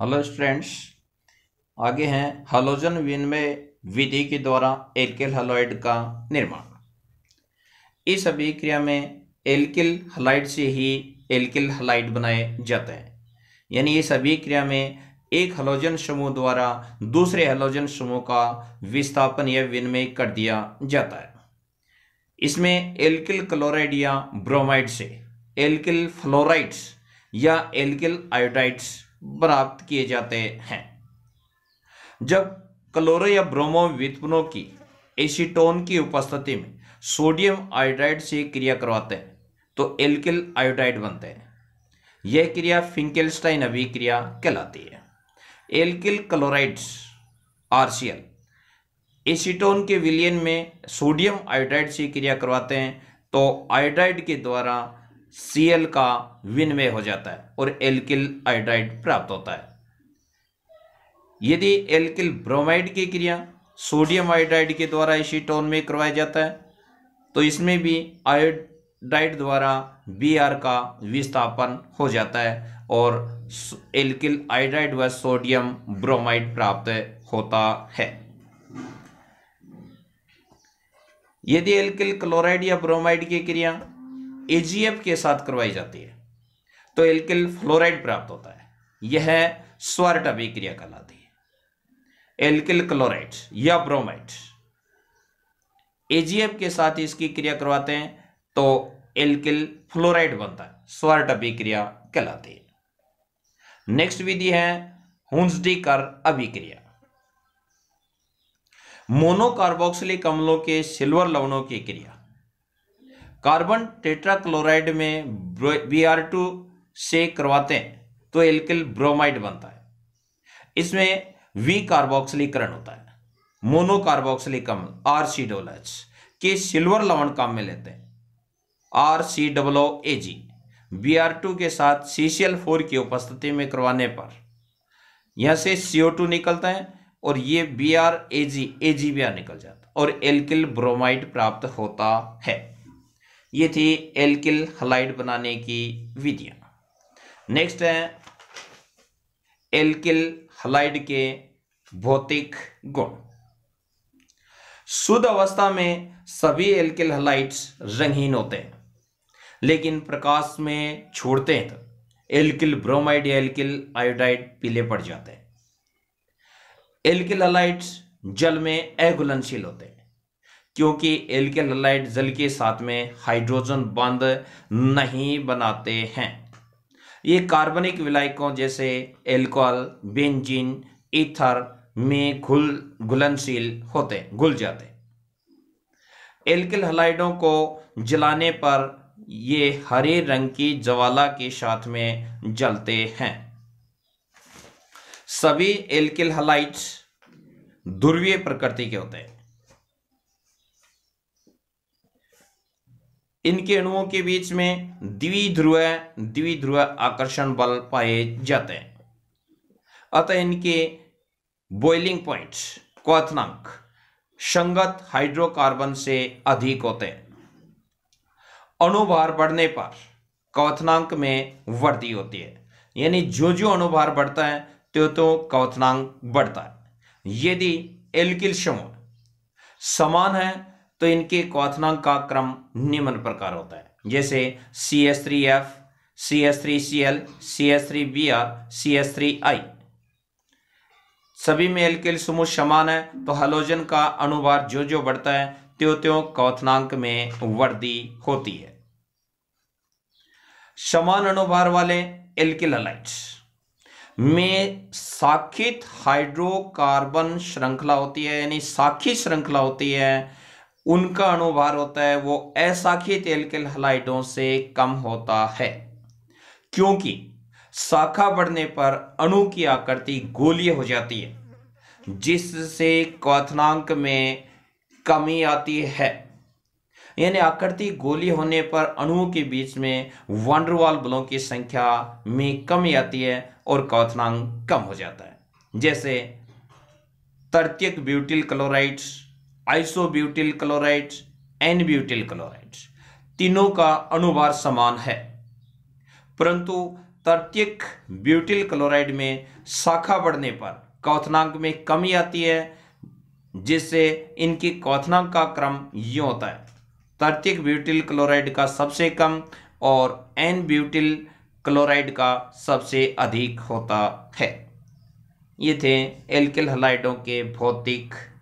hello students आगे हैं halogen विनिमय विधि के द्वारा एल्किल हलोइड का निर्माण इस अभिक्रिया में एल्किल हलाइड से ही एल्किल हलाइड बनाए जाते हैं यानी इस अभिक्रिया में एक हलोजन समूह द्वारा दूसरे हलोजन समूह का विस्थापन या विनिमय कर दिया जाता है इसमें एल्किल क्लोराइड या ब्रोमाइड से एल्किल फ्लोराइड्स या एल्किल आयोडाइड्स प्राप्त किए जाते हैं जब क्लोरो या ब्रोमो व्युत्पन्नों की एसीटोन की उपस्थिति में सोडियम आयोडाइड से क्रिया करवाते हैं तो एल्किल आयोडाइड बनते हैं यह क्रिया फिंकेलस्टाइन अभिक्रिया कहलाती है एल्किल क्लोराइड्स आरसीएल एसीटोन के विलियन में सोडियम आयोडाइड से क्रिया करवाते हैं तो आयोडाइड के द्वारा सीएल का विनिमय हो जाता है और एल्किल हाइड्राइड प्राप्त होता है यदि एल्किल ब्रोमाइड की क्रिया सोडियम आयोडाइड के द्वारा इसी टोन में करवाया जाता है तो इसमें भी आयोडाइड द्वारा बी आर का विस्थापन हो जाता है और एल्किल आयोडाइड व सोडियम ब्रोमाइड प्राप्त होता है यदि एल्किल क्लोराइड या ब्रोमाइड की क्रिया एजीएफ के साथ करवाई जाती है तो एल्किल फ्लोराइड प्राप्त होता है यह स्वर्ट अभिक्रिया कहलाती है एल्किल क्लोराइड या ब्रोमाइड एजीएफ के साथ इसकी क्रिया करवाते हैं तो एल्किल फ्लोराइड बनता है स्वर्ट अभिक्रिया कहलाती है नेक्स्ट विधि है हुंसडीकर अभिक्रिया मोनोकार्बोक्सिलिक अम्लों के सिल्वर लवणों की क्रिया कार्बन टेट्राक्लोराइड में बी आर टू से करवाते हैं तो एल्किल ब्रोमाइड बनता है इसमें वी कार्बोक्सलीकरण होता है मोनोकार्बोक्सिलिक अम्ल आर सी डबल एच के सिल्वर लवण काम में लेते हैं R C double O A G B R two के साथ सी सी एल फोर की उपस्थिति में करवाने पर यहां से सीओ टू निकलता है और ये B R A G A G B R निकल जाता है और एल्किल ब्रोमाइड प्राप्त होता है ये थी एल्किल हलाइड बनाने की विधियां नेक्स्ट है एल्किल हलाइड के भौतिक गुण शुद्ध अवस्था में सभी एल्किल हलाइड्स रंगहीन होते हैं लेकिन प्रकाश में छोड़ते हैं तो एल्किल ब्रोमाइड या एल्किल आयोडाइड पीले पड़ जाते हैं एल्किल हलाइड्स जल में अघुलनशील होते हैं क्योंकि एल्केलाइट जल के साथ में हाइड्रोजन बंद नहीं बनाते हैं ये कार्बनिक विलायकों जैसे एल्कोहल बेंजीन ईथर में घुल घुलनशील होते घुल जाते एल्किल हलाइडों को जलाने पर ये हरे रंग की ज्वाला के साथ में जलते हैं सभी एल्किल ध्रुवीय प्रकृति के होते हैं इनके अणुओं के बीच में द्विध्रुव द्विध्रुव आकर्षण बल पाए जाते हैं अतः इनके बॉइलिंग पॉइंट क्वथनांक संगत हाइड्रोकार्बन से अधिक होते हैं अणुभार बढ़ने पर कवथनांक में वृद्धि होती है यानी जो जो अणुभार बढ़ता है त्यों तो कवथनांक बढ़ता है यदि एल्किल समूह समान है तो इनके क्वनांक का क्रम निम्न प्रकार होता है जैसे C S three F C S three C L C S three B R C S three I सभी में एल्किल समूह समान है तो हलोजन का अनुभार जो जो बढ़ता है त्यो त्यों क्वनांक में वृद्धि होती है समान अनुभार वाले एल्किलाइट में साखित हाइड्रोकार्बन श्रृंखला होती है यानी साखी श्रृंखला होती है उनका अणुभार होता है वो तेल के हलाइडों से कम होता है क्योंकि शाखा बढ़ने पर अणु की आकृति गोलीय हो जाती है जिससे क्वनांक में कमी आती है यानी आकृति गोली होने पर अणुओं के बीच में वंडरवाल बलों की संख्या में कमी आती है और क्वनांक कम हो जाता है जैसे तृतीय butyl chlorides isobutyl chloride N butyl chloride तीनों का अनुवार समान है परंतु तर्तिक ब्यूटिल क्लोराइड में शाखा बढ़ने पर कौथनांक में कमी आती है जिससे इनके कौथनांक का क्रम यूँ होता है तर्तिक ब्यूटिल क्लोराइड का सबसे कम और एन ब्यूटिल क्लोराइड का सबसे अधिक होता है ये थे एल्किल हलाइडों के भौतिक